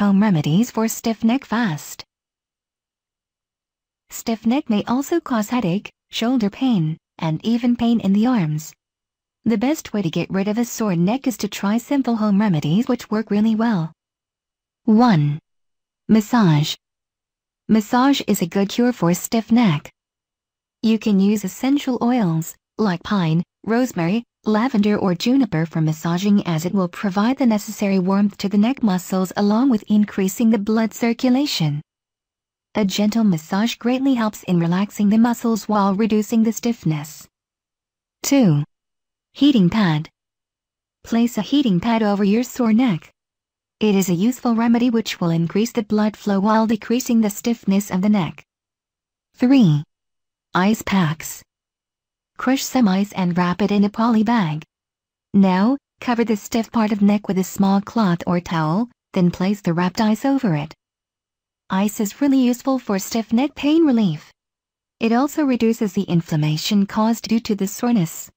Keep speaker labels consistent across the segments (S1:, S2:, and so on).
S1: Home remedies for stiff neck fast. Stiff neck may also cause headache, shoulder pain, and even pain in the arms. The best way to get rid of a sore neck is to try simple home remedies which work really well. 1. Massage. Massage is a good cure for a stiff neck. You can use essential oils, like pine, rosemary, lavender or juniper for massaging as it will provide the necessary warmth to the neck muscles along with increasing the blood circulation. A gentle massage greatly helps in relaxing the muscles while reducing the stiffness. 2. Heating Pad Place a heating pad over your sore neck. It is a useful remedy which will increase the blood flow while decreasing the stiffness of the neck. 3. Ice Packs crush semis and wrap it in a poly bag. Now, cover the stiff part of neck with a small cloth or towel, then place the wrapped ice over it. Ice is really useful for stiff neck pain relief. It also reduces the inflammation caused due to the soreness.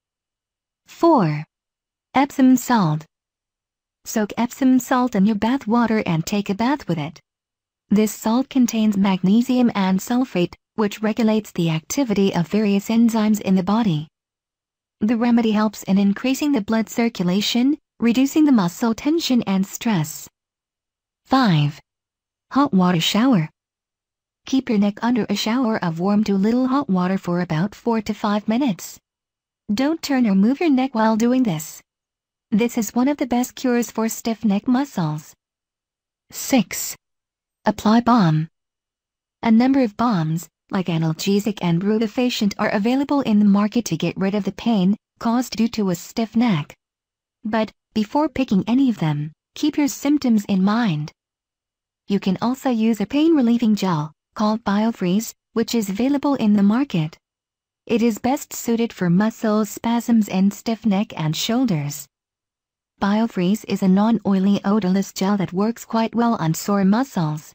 S1: 4. Epsom salt. Soak Epsom salt in your bath water and take a bath with it. This salt contains magnesium and sulfate, which regulates the activity of various enzymes in the body. The remedy helps in increasing the blood circulation, reducing the muscle tension and stress. 5. Hot water shower. Keep your neck under a shower of warm to little hot water for about 4 to 5 minutes. Don't turn or move your neck while doing this. This is one of the best cures for stiff neck muscles. 6. Apply balm. A number of balms, like analgesic and rudofacient are available in the market to get rid of the pain caused due to a stiff neck. But, before picking any of them, keep your symptoms in mind. You can also use a pain-relieving gel, called Biofreeze, which is available in the market. It is best suited for muscle spasms and stiff neck and shoulders. Biofreeze is a non-oily odorless gel that works quite well on sore muscles.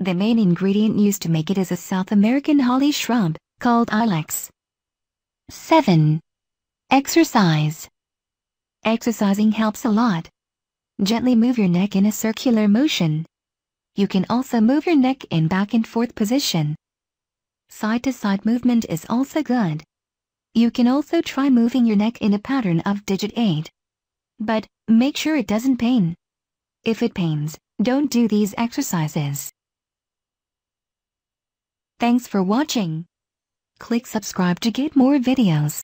S1: The main ingredient used to make it is a South American holly shrub, called ilex. 7. Exercise Exercising helps a lot. Gently move your neck in a circular motion. You can also move your neck in back and forth position. Side-to-side -side movement is also good. You can also try moving your neck in a pattern of digit 8. But, make sure it doesn't pain. If it pains, don't do these exercises. Thanks for watching. Click subscribe to get more videos.